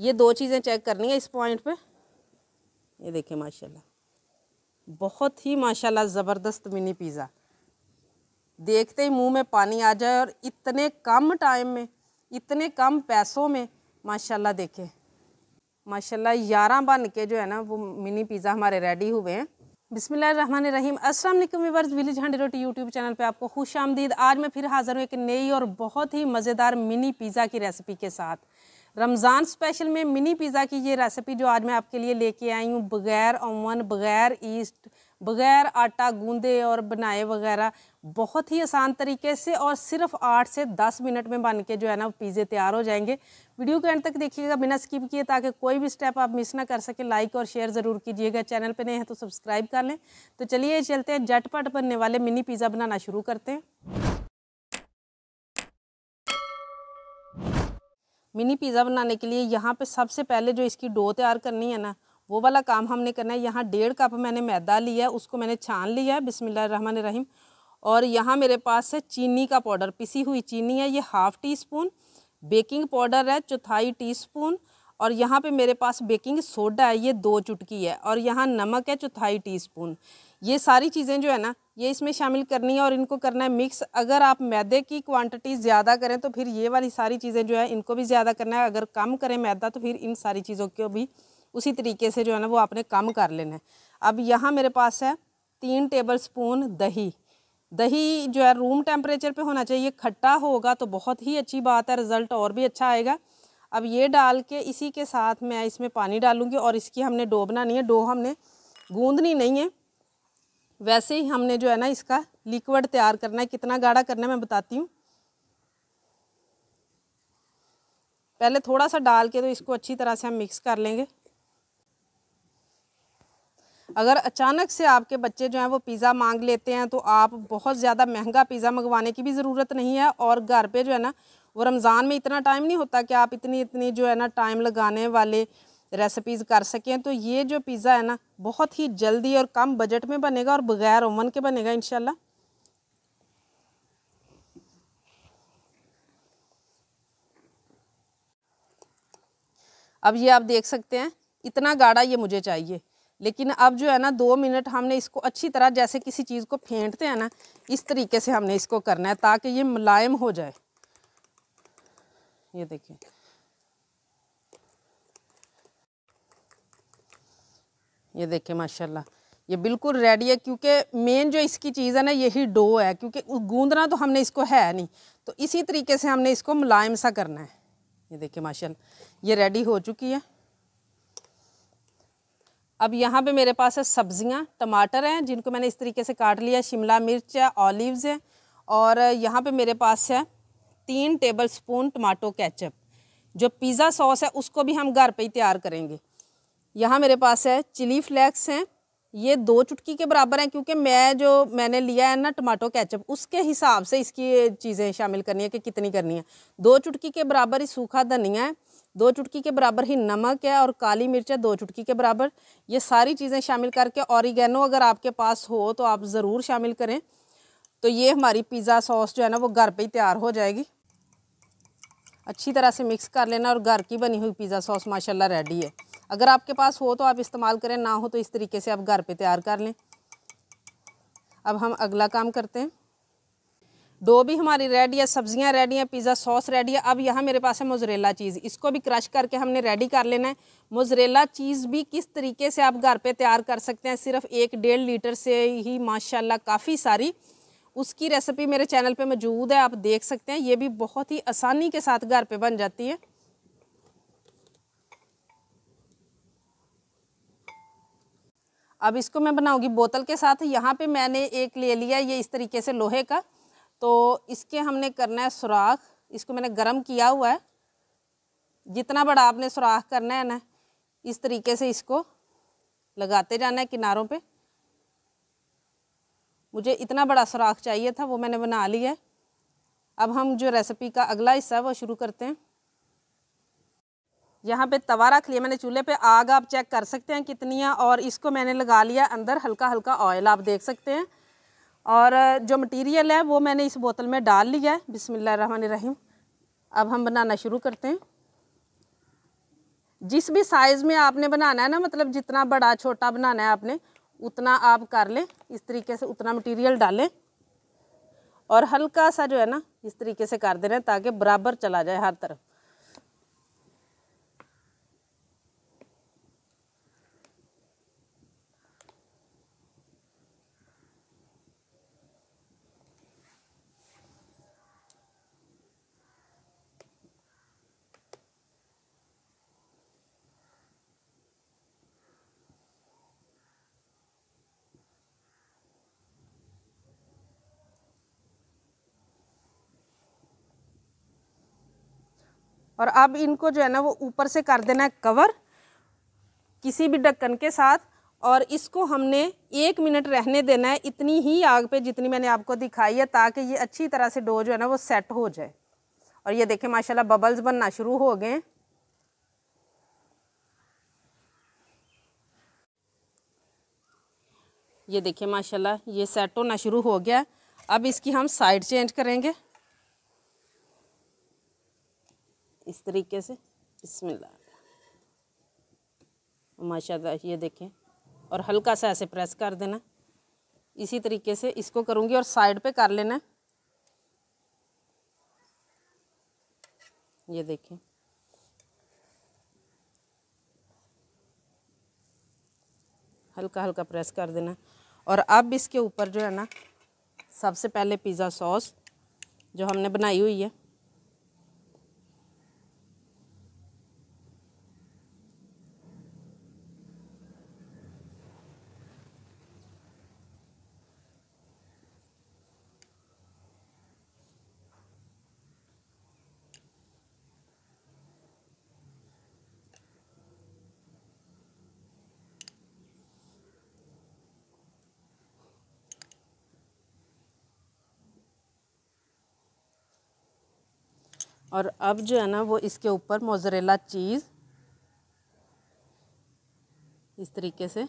ये दो चीज़ें चेक करनी है इस पॉइंट पे ये देखें माशाल्लाह बहुत ही माशाल्लाह ज़बरदस्त मिनी पिज़्ज़ा देखते ही मुंह में पानी आ जाए और इतने कम टाइम में इतने कम पैसों में माशाल्लाह देखें माशाल्लाह ग्यारह बन के जो है ना वो मिनी पिज़्ज़ा हमारे रेडी हुए हैं बिस्मिल रहीम अस्सलाम वालेकुम व्यूवर्स विलेज हंडी रोटी यूट्यूब चैनल पे आपको खुश आमदीद आज मैं फिर हाजिर हूँ एक नई और बहुत ही मज़ेदार मिनी पिज़्ज़ा की रेसिपी के साथ रमज़ान स्पेशल में मिनी पिज़्ज़ा की ये रेसिपी जो आज मैं आपके लिए लेके आई हूँ बग़ैर अमन बग़ैर ईस्ट बग़ैर आटा गूंदे और बनाए वगैरह बहुत ही आसान तरीके से और सिर्फ आठ से दस मिनट में बन के जो है ना वो पिज़्ज़े तैयार हो जाएंगे वीडियो के एंड तक देखिएगा बिना स्किप किए ताकि कोई भी स्टेप आप मिस ना कर सकें लाइक और शेयर ज़रूर कीजिएगा चैनल पर नहीं है तो सब्सक्राइब कर लें तो चलिए चलते हैं झटपट बनने वाले मिनी पिज़्ज़ा बनाना शुरू करते हैं मिनी पिज़्ज़ा बनाने के लिए यहाँ पे सबसे पहले जो इसकी डो तैयार करनी है ना वो वाला काम हमने करना है यहाँ डेढ़ कप मैंने मैदा लिया है उसको मैंने छान लिया है बिसमिल्ल रहीम और यहाँ मेरे पास है चीनी का पाउडर पिसी हुई चीनी है ये half teaspoon baking powder है चौथाई टी स्पून और यहाँ पे मेरे पास बेकिंग सोडा है ये दो चुटकी है और यहाँ नमक है चौथाई टीस्पून ये सारी चीज़ें जो है ना ये इसमें शामिल करनी है और इनको करना है मिक्स अगर आप मैदे की क्वांटिटी ज़्यादा करें तो फिर ये वाली सारी चीज़ें जो है इनको भी ज़्यादा करना है अगर कम करें मैदा तो फिर इन सारी चीज़ों को भी उसी तरीके से जो है ना वो आपने कम कर लेना है अब यहाँ मेरे पास है तीन टेबल स्पून दही दही जो है रूम टेम्परेचर पर होना चाहिए खट्टा होगा तो बहुत ही अच्छी बात है रिज़ल्ट और भी अच्छा आएगा अब ये डाल के इसी के साथ मैं इसमें पानी डालूंगी और इसकी हमने डो बनानी नहीं है डो हमने गूंदनी नहीं है वैसे ही हमने जो है ना इसका लिक्विड तैयार करना है कितना गाढ़ा करना है मैं बताती हूँ पहले थोड़ा सा डाल के तो इसको अच्छी तरह से हम मिक्स कर लेंगे अगर अचानक से आपके बच्चे जो हैं वो पिज़्ज़ा मांग लेते हैं तो आप बहुत ज़्यादा महंगा पिज़्ज़ा मंगवाने की भी ज़रूरत नहीं है और घर पे जो है ना वो रमज़ान में इतना टाइम नहीं होता कि आप इतनी इतनी जो है ना टाइम लगाने वाले रेसिपीज़ कर सकें तो ये जो पिज़्ज़ा है ना बहुत ही जल्दी और कम बजट में बनेगा और बगैर ओवन के बनेगा इन अब ये आप देख सकते हैं इतना गाढ़ा ये मुझे चाहिए लेकिन अब जो है ना दो मिनट हमने इसको अच्छी तरह जैसे किसी चीज़ को फेंटते हैं ना इस तरीके से हमने इसको करना है ताकि ये मुलायम हो जाए ये देखिए ये देखिए माशाल्लाह ये बिल्कुल रेडी है क्योंकि मेन जो इसकी चीज़ है ना यही डो है क्योंकि गूंदना तो हमने इसको है नहीं तो इसी तरीके से हमने इसको मुलायम सा करना है ये देखिए माशाल्लाह ये रेडी हो चुकी है अब यहाँ पे मेरे पास है सब्जियाँ टमाटर हैं जिनको मैंने इस तरीके से काट लिया शिमला मिर्च है ऑलिव्स है और यहाँ पे मेरे पास है तीन टेबल स्पून टमाटो कैचअप जो पिज़्ज़ा सॉस है उसको भी हम घर पे ही तैयार करेंगे यहाँ मेरे पास है चिली फ्लेक्स हैं ये दो चुटकी के बराबर हैं क्योंकि मैं जो मैंने लिया है ना टमाटो कैचअप उसके हिसाब से इसकी चीज़ें शामिल करनी है कि कितनी करनी है दो चुटकी के बराबर ही सूखा धनिया है दो चुटकी के बराबर ही नमक है और काली मिर्च है दो चुटकी के बराबर ये सारी चीज़ें शामिल करके औरिगेनो अगर आपके पास हो तो आप ज़रूर शामिल करें तो ये हमारी पिज़्ज़ा सॉस जो है ना वो घर पर ही तैयार हो जाएगी अच्छी तरह से मिक्स कर लेना और घर की बनी हुई पिज़्ज़ा सॉस माशाल्लाह रेडी है अगर आपके पास हो तो आप इस्तेमाल करें ना हो तो इस तरीके से आप घर पे तैयार कर लें अब हम अगला काम करते हैं डो भी हमारी रेडी है सब्जियां रेडी हैं पिज़्ज़ा सॉस रेडी है अब यहाँ मेरे पास है मोजरेला चीज़ इसको भी क्रश करके हमने रेडी कर लेना है मोजरेला चीज़ भी किस तरीके से आप घर पर तैयार कर सकते हैं सिर्फ एक डेढ़ लीटर से ही माशाला काफ़ी सारी उसकी रेसिपी मेरे चैनल पे मौजूद है आप देख सकते हैं ये भी बहुत ही आसानी के साथ घर पे बन जाती है अब इसको मैं बनाऊंगी बोतल के साथ यहाँ पे मैंने एक ले लिया ये इस तरीके से लोहे का तो इसके हमने करना है सुराख इसको मैंने गरम किया हुआ है जितना बड़ा आपने सुराख करना है ना इस तरीके से इसको लगाते जाना है किनारों पर मुझे इतना बड़ा सुराख चाहिए था वो मैंने बना लिया है अब हम जो रेसिपी का अगला हिस्सा है वो शुरू करते हैं यहाँ पे तवा रख लिया मैंने चूल्हे पे आग आप चेक कर सकते हैं कितनी है और इसको मैंने लगा लिया अंदर हल्का हल्का ऑयल आप देख सकते हैं और जो मटेरियल है वो मैंने इस बोतल में डाल लिया है बिसमीम अब हम बनाना शुरू करते हैं जिस भी साइज़ में आपने बनाना है ना मतलब जितना बड़ा छोटा बनाना है आपने उतना आप कर लें इस तरीके से उतना मटेरियल डालें और हल्का सा जो है ना इस तरीके से कर दे रहे हैं ताकि बराबर चला जाए हर तरफ और अब इनको जो है ना वो ऊपर से कर देना है कवर किसी भी ढक्कन के साथ और इसको हमने एक मिनट रहने देना है इतनी ही आग पे जितनी मैंने आपको दिखाई है ताकि ये अच्छी तरह से डो जो है ना वो सेट हो जाए और ये देखें माशाल्लाह बबल्स बनना शुरू हो गए ये देखिए माशाल्लाह ये सेट होना शुरू हो गया अब इसकी हम साइड चेंज करेंगे इस तरीके से बिस्मिल्लाह माशाल्लाह ये देखें और हल्का सा ऐसे प्रेस कर देना इसी तरीके से इसको करूँगी और साइड पे कर लेना ये देखें हल्का हल्का प्रेस कर देना और अब इसके ऊपर जो है ना सबसे पहले पिज़्ज़ा सॉस जो हमने बनाई हुई है और अब जो है ना वो इसके ऊपर मोजरेला चीज़ इस तरीके से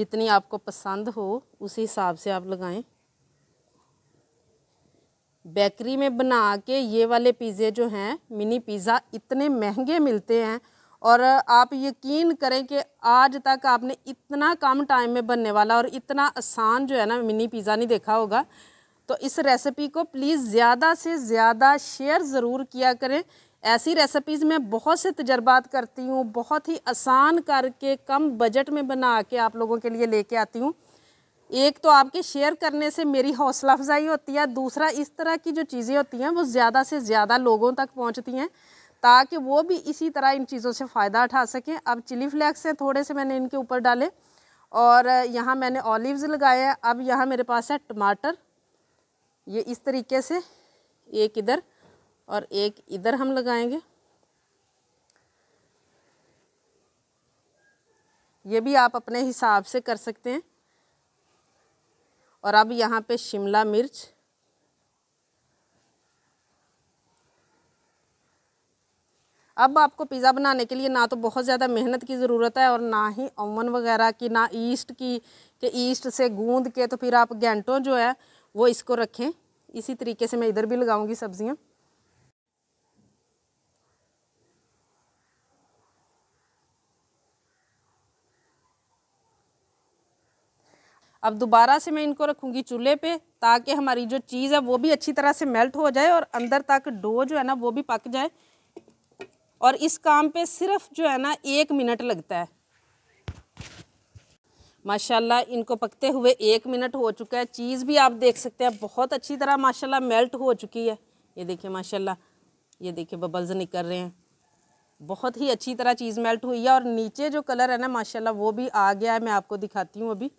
जितनी आपको पसंद हो उसी हिसाब से आप लगाएं बेकरी में बना के ये वाले पिज़्ज़े जो हैं मिनी पिज़्ज़ा इतने महंगे मिलते हैं और आप यकीन करें कि आज तक आपने इतना कम टाइम में बनने वाला और इतना आसान जो है ना मिनी पिज़्ज़ा नहीं देखा होगा तो इस रेसिपी को प्लीज़ ज़्यादा से ज़्यादा शेयर ज़रूर किया करें ऐसी रेसिपीज़ में बहुत से तजर्बात करती हूँ बहुत ही आसान करके कम बजट में बना के आप लोगों के लिए लेके आती हूँ एक तो आपके शेयर करने से मेरी हौसला अफजाई होती है दूसरा इस तरह की जो चीज़ें होती हैं वो ज़्यादा से ज़्यादा लोगों तक पहुँचती हैं ताकि वो भी इसी तरह इन चीज़ों से फ़ायदा उठा सकें अब चिली फ्लैक्स हैं थोड़े से मैंने इनके ऊपर डाले और यहाँ मैंने ऑलिव्स लगाए हैं अब यहाँ मेरे पास है टमाटर ये इस तरीके से एक इधर और एक इधर हम लगाएंगे ये भी आप अपने हिसाब से कर सकते हैं और अब यहाँ पे शिमला मिर्च अब आपको पिज़्ज़ा बनाने के लिए ना तो बहुत ज़्यादा मेहनत की ज़रूरत है और ना ही ओवन वगैरह की ना ईस्ट की कि ईस्ट से गूंद के तो फिर आप घंटों जो है वो इसको रखें इसी तरीके से मैं इधर भी लगाऊंगी सब्ज़ियाँ अब दोबारा से मैं इनको रखूंगी चूल्हे पे ताकि हमारी जो चीज़ है वो भी अच्छी तरह से मेल्ट हो जाए और अंदर तक डो जो है ना वो भी पक जाए और इस काम पे सिर्फ जो है ना एक मिनट लगता है माशाल्लाह इनको पकते हुए एक मिनट हो चुका है चीज़ भी आप देख सकते हैं बहुत अच्छी तरह माशाल्लाह मेल्ट हो चुकी है ये देखिए माशाल्लाह ये देखिए बबल्स निकल रहे हैं बहुत ही अच्छी तरह चीज़ मेल्ट हुई है और नीचे जो कलर है ना माशाल्लाह वो भी आ गया है मैं आपको दिखाती हूँ अभी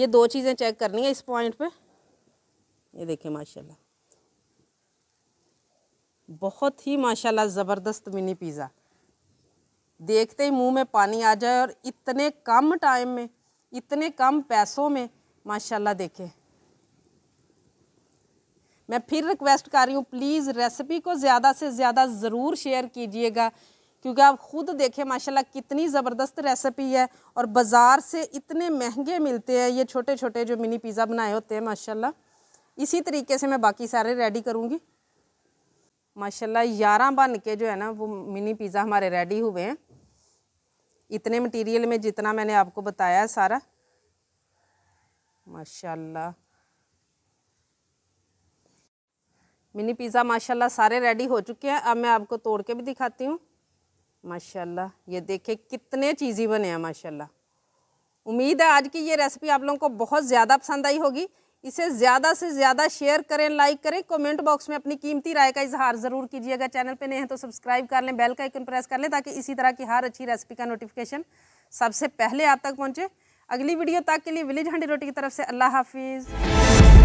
ये दो चीज़ें चेक करनी है इस पॉइंट पर ये देखिए माशाल्लाह बहुत ही माशाल्लाह ज़बरदस्त मिनी पिज़्ज़ा देखते ही मुंह में पानी आ जाए और इतने कम टाइम में इतने कम पैसों में माशाल्लाह देखें मैं फिर रिक्वेस्ट कर रही हूँ प्लीज़ रेसिपी को ज़्यादा से ज़्यादा ज़रूर शेयर कीजिएगा क्योंकि आप ख़ुद देखें माशाल्लाह कितनी ज़बरदस्त रेसिपी है और बाज़ार से इतने महंगे मिलते हैं ये छोटे छोटे जो मिनी पिज़्ज़ा बनाए होते हैं माशाल्लाह इसी तरीके से मैं बाकी सारे रेडी करूँगी माशाल्लाह ग्यारह बन के जो है ना वो मिनी पिज़्ज़ा हमारे रेडी हुए हैं इतने मटेरियल में जितना मैंने आपको बताया सारा माशाल्लाह मिनी पिज़्ज़ा माशाल्लाह सारे रेडी हो चुके हैं अब मैं आपको तोड़ के भी दिखाती हूँ माशाल्लाह ये देखे कितने चीज़ी बने हैं माशाल्लाह उम्मीद है आज की ये रेसिपी आप लोगों को बहुत ज़्यादा पसंद आई होगी इसे ज़्यादा से ज़्यादा शेयर करें लाइक करें कमेंट बॉक्स में अपनी कीमती राय का इजहार ज़रूर कीजिएगा चैनल पे नए हैं तो सब्सक्राइब कर लें बेल का आइकन प्रेस कर लें ताकि इसी तरह की हर अच्छी रेसिपी का नोटिफिकेशन सबसे पहले आप तक पहुँचे अगली वीडियो तक के लिए विलेज हंडी रोटी की तरफ से अल्लाह हाफिज़